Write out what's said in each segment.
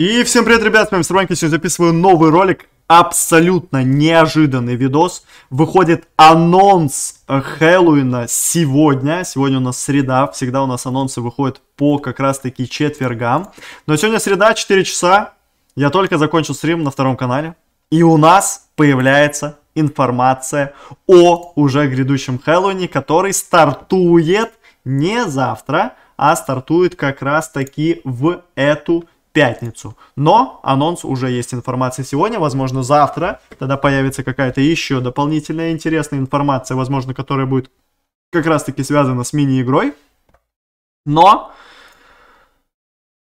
И всем привет, ребят, с вами Сарванки, сегодня записываю новый ролик, абсолютно неожиданный видос. Выходит анонс э, Хэллоуина сегодня, сегодня у нас среда, всегда у нас анонсы выходят по как раз таки четвергам. Но сегодня среда, 4 часа, я только закончил стрим на втором канале, и у нас появляется информация о уже грядущем Хэллоуине, который стартует не завтра, а стартует как раз таки в эту пятницу. Но анонс уже есть информация сегодня, возможно, завтра. Тогда появится какая-то еще дополнительная интересная информация, возможно, которая будет как раз-таки связана с мини-игрой. Но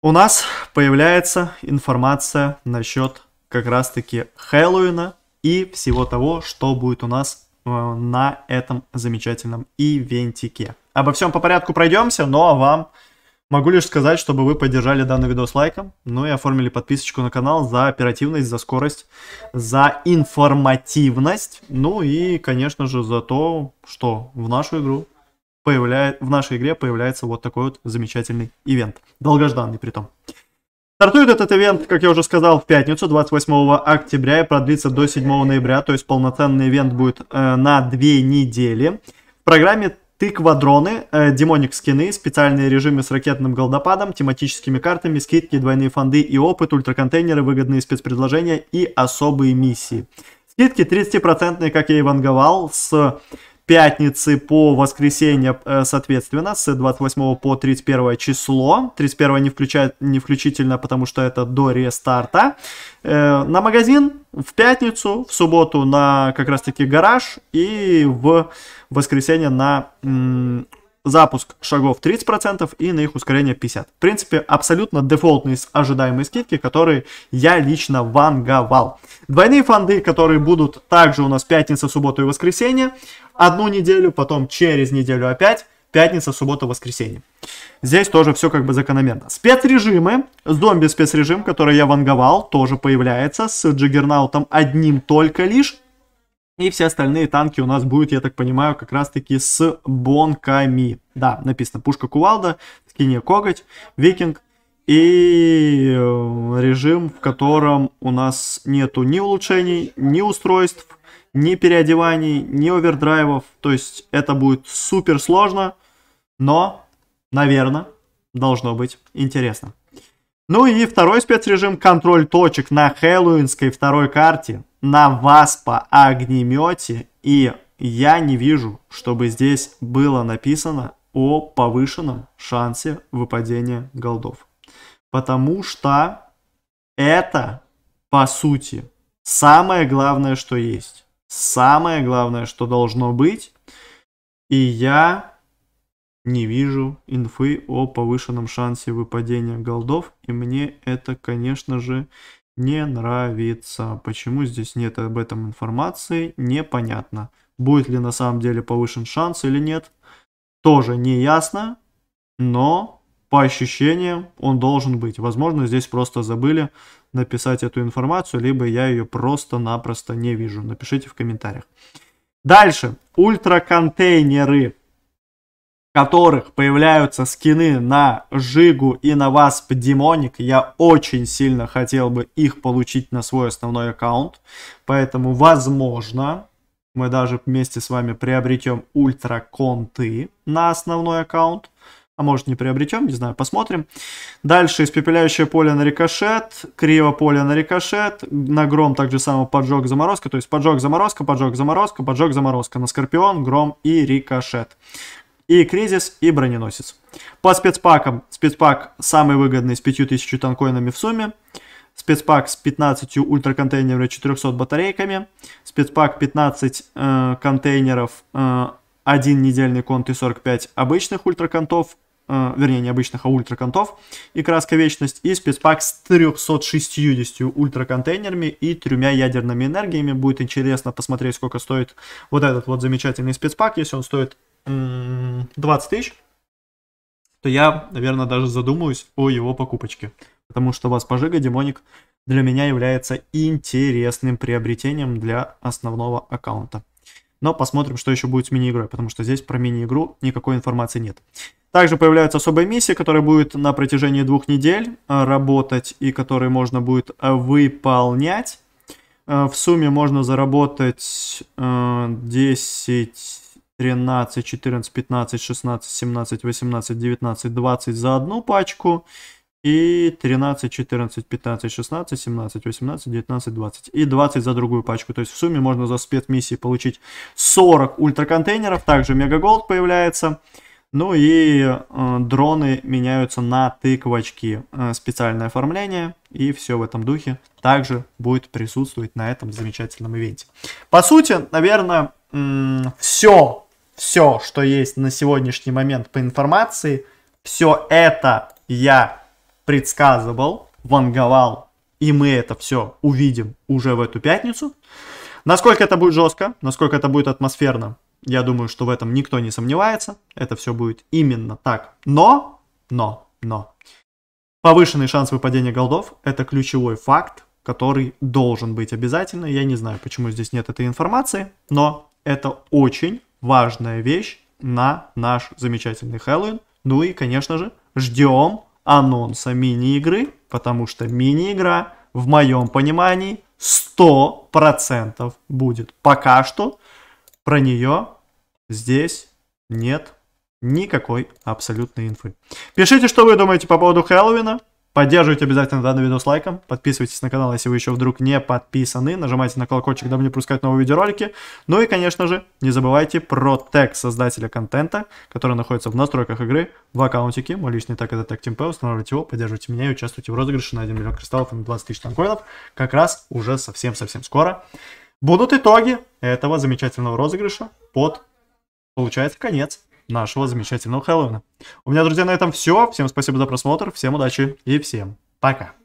у нас появляется информация насчет как раз-таки Хэллоуина и всего того, что будет у нас э, на этом замечательном ивентике. Обо всем по порядку пройдемся, но ну, а вам Могу лишь сказать, чтобы вы поддержали данный видос лайком, ну и оформили подписочку на канал за оперативность, за скорость, за информативность, ну и, конечно же, за то, что в нашу игру появляет, в нашей игре появляется вот такой вот замечательный ивент. Долгожданный при том. Стартует этот ивент, как я уже сказал, в пятницу, 28 октября, и продлится до 7 ноября, то есть полноценный ивент будет э, на две недели. В программе ты квадроны, э, демоник скины, специальные режимы с ракетным голдопадом, тематическими картами, скидки, двойные фонды и опыт, ультраконтейнеры, выгодные спецпредложения и особые миссии. Скидки 30% как я и ванговал, с пятницы по воскресенье, э, соответственно, с 28 по 31 число. 31 не, включает, не включительно, потому что это до рестарта. Э, на магазин в пятницу, в субботу на как раз-таки гараж и в воскресенье на запуск шагов 30% и на их ускорение 50%. В принципе, абсолютно дефолтные ожидаемые скидки, которые я лично ванговал. Двойные фонды, которые будут также у нас пятница, суббота и воскресенье, одну неделю, потом через неделю опять, пятница, суббота, воскресенье. Здесь тоже все как бы закономерно. Спецрежимы, зомби-спецрежим, который я ванговал, тоже появляется с Джиггернаутом одним только лишь. И все остальные танки у нас будут, я так понимаю, как раз-таки с бонками. Да, написано пушка кувалда, скинья коготь, викинг. И э, режим, в котором у нас нету ни улучшений, ни устройств, ни переодеваний, ни овердрайвов. То есть это будет супер сложно, но, наверное, должно быть интересно. Ну и второй спецрежим контроль точек на хэллоуинской второй карте, на васпа огнемете. И я не вижу, чтобы здесь было написано о повышенном шансе выпадения голдов. Потому что это, по сути, самое главное, что есть. Самое главное, что должно быть. И я не вижу инфы о повышенном шансе выпадения голдов, и мне это, конечно же, не нравится. Почему здесь нет об этом информации, непонятно. Будет ли на самом деле повышен шанс или нет, тоже не ясно, но по ощущениям он должен быть. Возможно, здесь просто забыли написать эту информацию, либо я ее просто-напросто не вижу. Напишите в комментариях. Дальше. Ультраконтейнеры которых появляются скины на Жигу и на Васп Демоник. Я очень сильно хотел бы их получить на свой основной аккаунт. Поэтому, возможно, мы даже вместе с вами приобретем ультра конты на основной аккаунт. А может не приобретем, не знаю, посмотрим. Дальше испепеляющее поле на рикошет, криво поле на рикошет, на гром также само поджог заморозка, то есть поджог заморозка, поджог заморозка, поджог заморозка, на скорпион, гром и рикошет и кризис, и броненосец. По спецпакам, спецпак самый выгодный с 5000 танкоинами в сумме, спецпак с 15 ультраконтейнерами 400 батарейками, спецпак 15 э, контейнеров, э, один недельный конт и 45 обычных ультраконтов, э, вернее не обычных, а ультраконтов и краска вечность, и спецпак с 360 ультраконтейнерами и тремя ядерными энергиями. Будет интересно посмотреть, сколько стоит вот этот вот замечательный спецпак, если он стоит 20 тысяч, то я, наверное, даже задумаюсь о его покупочке. Потому что вас пожига демоник для меня является интересным приобретением для основного аккаунта. Но посмотрим, что еще будет с мини-игрой, потому что здесь про мини-игру никакой информации нет. Также появляются особые миссии, которые будет на протяжении двух недель работать и которые можно будет выполнять. Э, в сумме можно заработать 10 э, 13, 14, 15, 16, 17, 18, 19, 20 за одну пачку. И 13, 14, 15, 16, 17, 18, 19, 20. И 20 за другую пачку. То есть в сумме можно за спецмиссии получить 40 ультраконтейнеров. Также мегаголд появляется. Ну и э, дроны меняются на тыквочки. Э, специальное оформление и все в этом духе также будет присутствовать на этом замечательном ивенте. По сути, наверное, все все, что есть на сегодняшний момент по информации, все это я предсказывал, ванговал, и мы это все увидим уже в эту пятницу. Насколько это будет жестко, насколько это будет атмосферно, я думаю, что в этом никто не сомневается. Это все будет именно так. Но, но, но. Повышенный шанс выпадения голдов – это ключевой факт, который должен быть обязательно. Я не знаю, почему здесь нет этой информации, но это очень важная вещь на наш замечательный Хэллоуин. Ну и, конечно же, ждем анонса мини-игры, потому что мини-игра, в моем понимании, 100% будет. Пока что про нее здесь нет никакой абсолютной инфы. Пишите, что вы думаете по поводу Хэллоуина. Поддерживайте обязательно данный видос лайком, подписывайтесь на канал, если вы еще вдруг не подписаны, нажимайте на колокольчик, дабы не пропускать новые видеоролики. Ну и, конечно же, не забывайте про тег создателя контента, который находится в настройках игры, в аккаунтике, мой личный так это тег Тимпе, устанавливайте его, поддерживайте меня и участвуйте в розыгрыше на 1 миллион кристаллов и на 20 тысяч танкоинов, как раз уже совсем-совсем скоро. Будут итоги этого замечательного розыгрыша под, получается, конец нашего замечательного Хэллоуина. У меня, друзья, на этом все. Всем спасибо за просмотр, всем удачи и всем пока.